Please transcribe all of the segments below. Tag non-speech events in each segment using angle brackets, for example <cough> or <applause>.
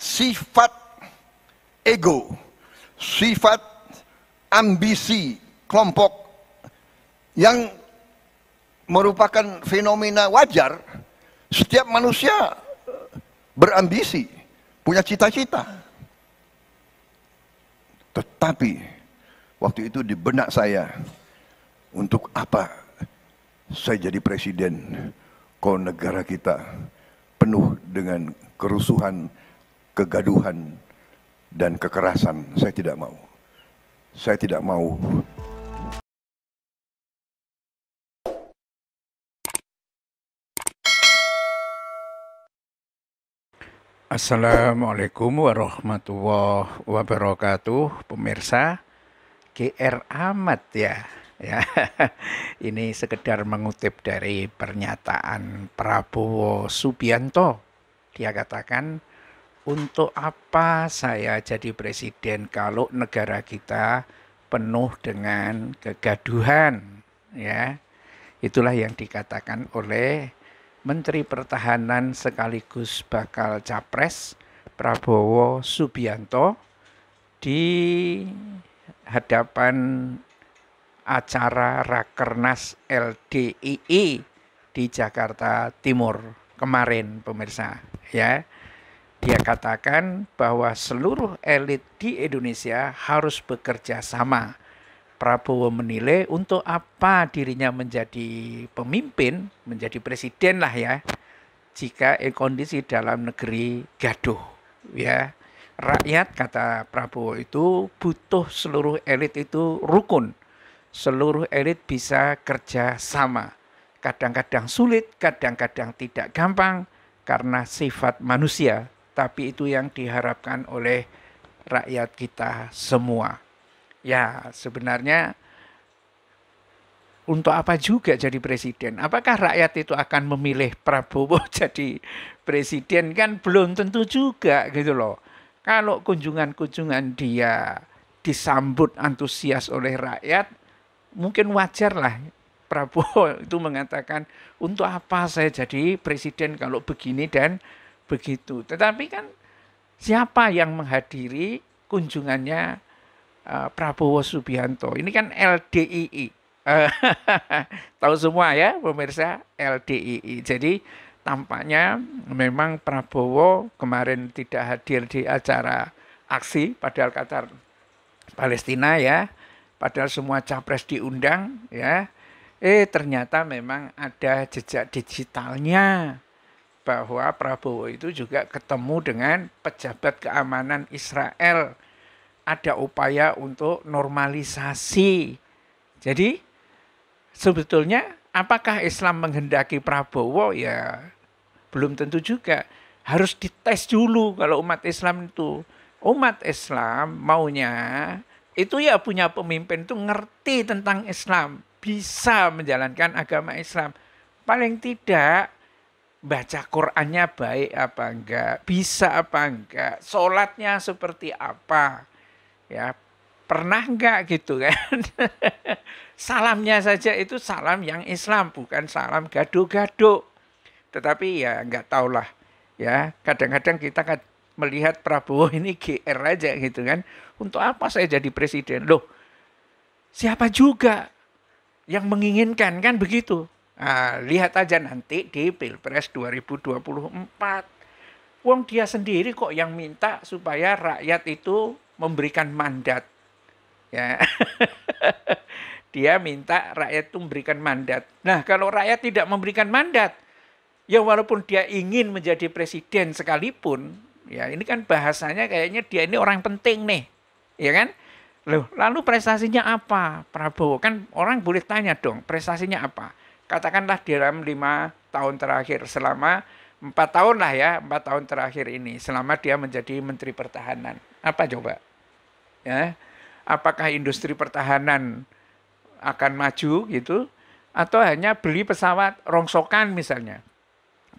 sifat ego, sifat ambisi kelompok yang merupakan fenomena wajar. Setiap manusia berambisi, punya cita-cita. Tetapi waktu itu di benak saya, untuk apa saya jadi presiden kalau negara kita penuh dengan kerusuhan kegaduhan dan kekerasan. Saya tidak mau. Saya tidak mau Assalamualaikum warahmatullahi wabarakatuh, pemirsa. GR amat ya. Ya. <laughs> Ini sekedar mengutip dari pernyataan Prabowo Subianto. Dia katakan untuk apa saya jadi presiden kalau negara kita penuh dengan kegaduhan ya itulah yang dikatakan oleh Menteri Pertahanan sekaligus bakal capres Prabowo Subianto di hadapan acara Rakernas LDII di Jakarta Timur kemarin pemirsa ya dia katakan bahwa seluruh elit di Indonesia harus bekerja sama. Prabowo menilai untuk apa dirinya menjadi pemimpin, menjadi presiden lah ya, jika kondisi dalam negeri gaduh. Ya, rakyat kata Prabowo itu butuh seluruh elit itu rukun, seluruh elit bisa kerja sama. Kadang-kadang sulit, kadang-kadang tidak gampang karena sifat manusia tapi itu yang diharapkan oleh rakyat kita semua. Ya, sebenarnya untuk apa juga jadi presiden? Apakah rakyat itu akan memilih Prabowo <laughs> jadi presiden? Kan belum tentu juga gitu loh. Kalau kunjungan-kunjungan dia disambut antusias oleh rakyat, mungkin wajar lah Prabowo <laughs> itu mengatakan, untuk apa saya jadi presiden kalau begini dan begitu. Tetapi kan siapa yang menghadiri kunjungannya uh, Prabowo Subianto? Ini kan LDII. Eh, <laughs> tahu semua ya pemirsa LDII. Jadi tampaknya memang Prabowo kemarin tidak hadir di acara aksi padahal Qatar Palestina ya. Padahal semua capres diundang ya. Eh ternyata memang ada jejak digitalnya bahwa Prabowo itu juga ketemu dengan pejabat keamanan Israel. Ada upaya untuk normalisasi. Jadi sebetulnya apakah Islam menghendaki Prabowo ya belum tentu juga. Harus dites dulu kalau umat Islam itu. Umat Islam maunya itu ya punya pemimpin itu ngerti tentang Islam, bisa menjalankan agama Islam. Paling tidak baca Qurannya baik apa enggak, bisa apa enggak, sholatnya seperti apa, ya pernah enggak gitu kan. <laughs> Salamnya saja itu salam yang Islam, bukan salam gaduh-gaduh. Tetapi ya enggak tahulah ya kadang-kadang kita kan melihat Prabowo <laughs> ini GR aja gitu kan. Untuk apa saya jadi presiden? Loh, siapa juga yang menginginkan kan begitu. Nah, lihat aja nanti di Pilpres 2024. Wong dia sendiri kok yang minta supaya rakyat itu memberikan mandat. Ya. <laughs> dia minta rakyat itu memberikan mandat. Nah, kalau rakyat tidak memberikan mandat, ya walaupun dia ingin menjadi presiden sekalipun, ya ini kan bahasanya kayaknya dia ini orang penting nih. Ya kan? Loh, lalu prestasinya apa? Prabowo kan orang boleh tanya dong, prestasinya apa? katakanlah di dalam lima tahun terakhir selama empat tahun lah ya empat tahun terakhir ini selama dia menjadi menteri pertahanan apa coba ya apakah industri pertahanan akan maju gitu atau hanya beli pesawat rongsokan misalnya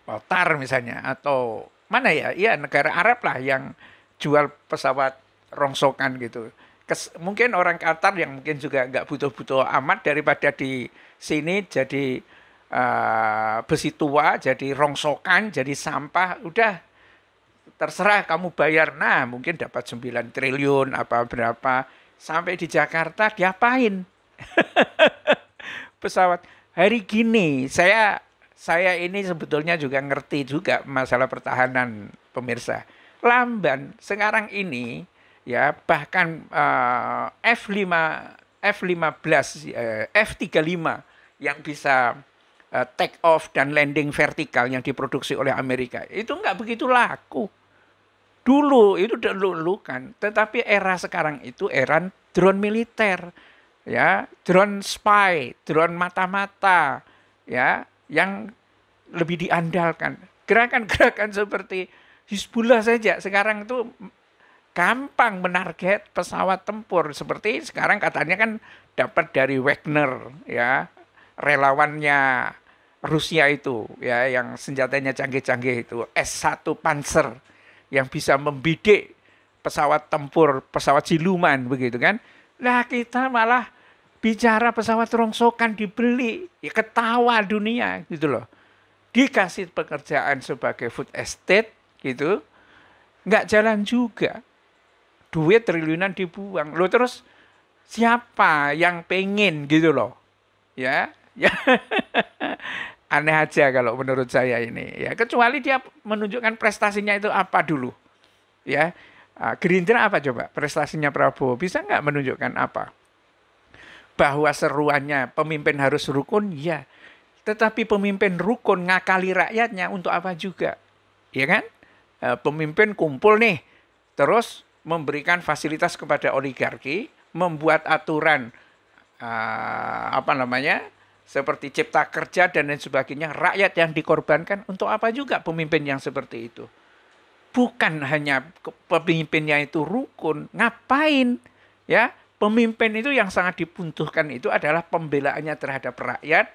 Qatar misalnya atau mana ya iya negara Arab lah yang jual pesawat rongsokan gitu kes, mungkin orang Qatar yang mungkin juga nggak butuh-butuh amat daripada di sini jadi uh, besi tua, jadi rongsokan, jadi sampah, udah terserah kamu bayar. Nah, mungkin dapat 9 triliun apa berapa sampai di Jakarta diapain? <laughs> Pesawat hari gini saya saya ini sebetulnya juga ngerti juga masalah pertahanan pemirsa. Lamban sekarang ini ya bahkan uh, F5 F15 uh, F35 yang bisa uh, take off dan landing vertikal yang diproduksi oleh Amerika itu nggak begitu laku dulu itu dulu kan tetapi era sekarang itu era drone militer ya drone spy drone mata-mata ya yang lebih diandalkan gerakan-gerakan seperti Hizbullah saja sekarang itu gampang menarget pesawat tempur seperti sekarang katanya kan dapat dari Wagner ya relawannya Rusia itu ya yang senjatanya canggih-canggih itu S1 Panzer yang bisa membidik pesawat tempur, pesawat siluman begitu kan. Nah, kita malah bicara pesawat rongsokan dibeli, ya ketawa dunia gitu loh. Dikasih pekerjaan sebagai food estate gitu, nggak jalan juga duit triliunan dibuang. Lo terus siapa yang pengen gitu loh. Ya, ya. <laughs> Aneh aja kalau menurut saya ini. Ya, kecuali dia menunjukkan prestasinya itu apa dulu. Ya. Ah, Gerindra apa coba prestasinya Prabowo? Bisa nggak menunjukkan apa? Bahwa seruannya pemimpin harus rukun, ya. Tetapi pemimpin rukun ngakali rakyatnya untuk apa juga? Ya kan? Ah, pemimpin kumpul nih, terus memberikan fasilitas kepada oligarki, membuat aturan uh, apa namanya seperti cipta kerja dan lain sebagainya, rakyat yang dikorbankan untuk apa juga pemimpin yang seperti itu? Bukan hanya pemimpinnya itu rukun, ngapain ya? Pemimpin itu yang sangat dibutuhkan itu adalah pembelaannya terhadap rakyat,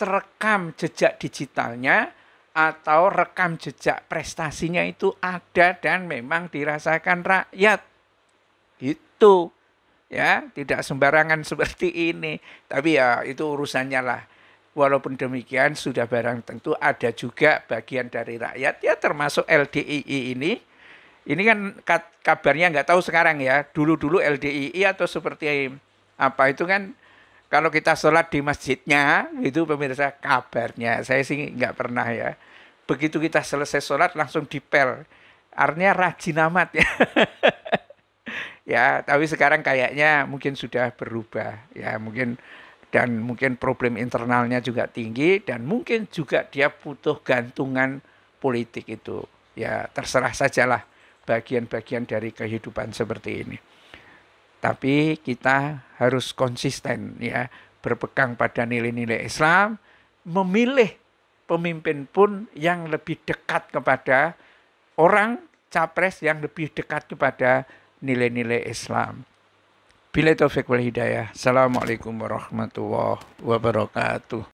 terekam jejak digitalnya, atau rekam jejak prestasinya itu ada dan memang dirasakan rakyat. Gitu. Ya, tidak sembarangan <laughs> seperti ini. Tapi ya itu urusannya lah. Walaupun demikian sudah barang tentu ada juga bagian dari rakyat ya termasuk LDII ini. Ini kan kabarnya nggak tahu sekarang ya. Dulu-dulu LDII atau seperti apa itu kan kalau kita sholat di masjidnya itu pemirsa kabarnya saya sih nggak pernah ya begitu kita selesai sholat langsung dipel artinya rajin amat ya <laughs> ya tapi sekarang kayaknya mungkin sudah berubah ya mungkin dan mungkin problem internalnya juga tinggi dan mungkin juga dia butuh gantungan politik itu ya terserah sajalah bagian-bagian dari kehidupan seperti ini tapi kita harus konsisten ya berpegang pada nilai-nilai Islam, memilih pemimpin pun yang lebih dekat kepada orang capres yang lebih dekat kepada nilai-nilai Islam. Bila taufik wal hidayah. Assalamualaikum warahmatullahi wabarakatuh.